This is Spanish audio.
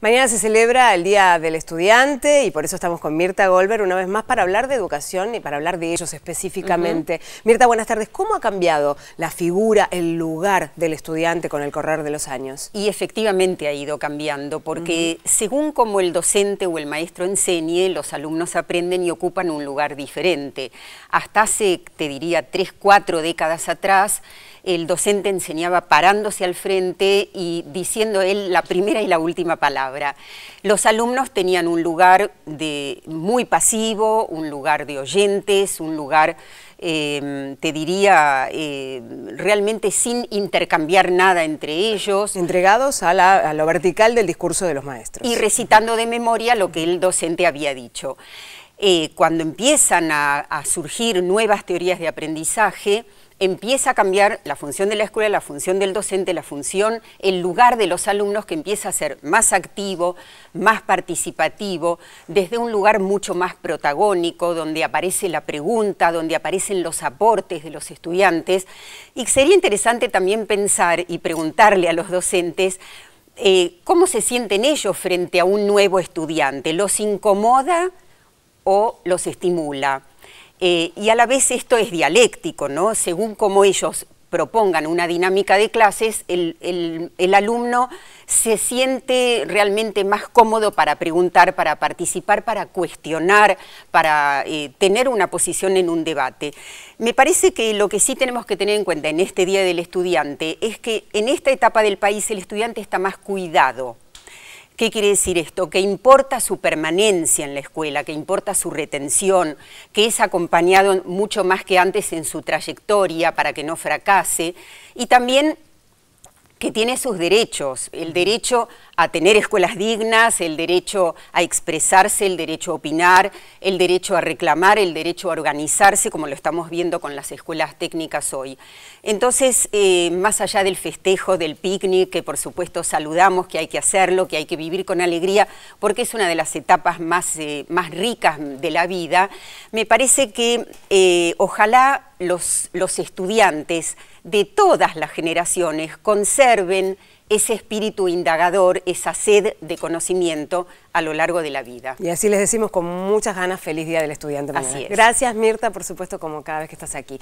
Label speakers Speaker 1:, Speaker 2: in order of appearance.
Speaker 1: Mañana se celebra el Día del Estudiante y por eso estamos con Mirta Golver una vez más para hablar de educación y para hablar de ellos específicamente. Mirta, buenas tardes. ¿Cómo ha cambiado la figura, el lugar del estudiante con el correr de los años?
Speaker 2: Y efectivamente ha ido cambiando porque según como el docente o el maestro enseñe, los alumnos aprenden y ocupan un lugar diferente. Hasta hace, te diría, tres, cuatro décadas atrás, el docente enseñaba parándose al frente y diciendo él la primera y la última palabra. Los alumnos tenían un lugar de, muy pasivo, un lugar de oyentes, un lugar, em, te diría, em, realmente sin intercambiar nada entre ellos. Entregados a, lo vertical del discurso de los maestros. Y recitando de memoria lo que el docente había dicho. Eh, cuando empiezan a surgir nuevas teorías de aprendizaje, empieza a cambiar la función de la escuela, la función del docente, la función, el lugar de los alumnos que empieza a ser más activo, más participativo, desde un lugar mucho más protagónico, donde aparece la pregunta, donde aparecen los aportes de los estudiantes. Y sería interesante también pensar y preguntarle a los docentes eh, cómo se sienten ellos frente a un nuevo estudiante. ¿Los incomoda o los estimula? Eh, y a la vez esto es dialéctico, ¿no? Según como ellos propongan una dinámica de clases, el, alumno se siente realmente más cómodo para preguntar, para participar, para cuestionar, para eh, tener una posición en un debate. Me parece que lo que sí tenemos que tener en cuenta en este Día del Estudiante es que en esta etapa del país el estudiante está más cuidado, ¿Qué quiere decir esto? Que importa su permanencia en la escuela, que importa su retención, que es acompañado mucho más que antes en su trayectoria para que no fracase y también que tiene sus derechos, el derecho a tener escuelas dignas, el derecho a expresarse, el derecho a opinar, el derecho a reclamar, el derecho a organizarse, como lo estamos viendo con las escuelas técnicas hoy. Entonces, eh, más allá del festejo, del picnic, que por supuesto saludamos, que hay que hacerlo, que hay que vivir con alegría, porque es una de las etapas más, eh, más ricas de la vida, me parece que eh, ojalá los, estudiantes de todas las generaciones conserven ese espíritu indagador, esa sed de conocimiento a lo largo de la vida. Y así
Speaker 1: les decimos con muchas ganas feliz Día del Estudiante. Así Gracias Mirta, por supuesto, como cada vez que estás aquí.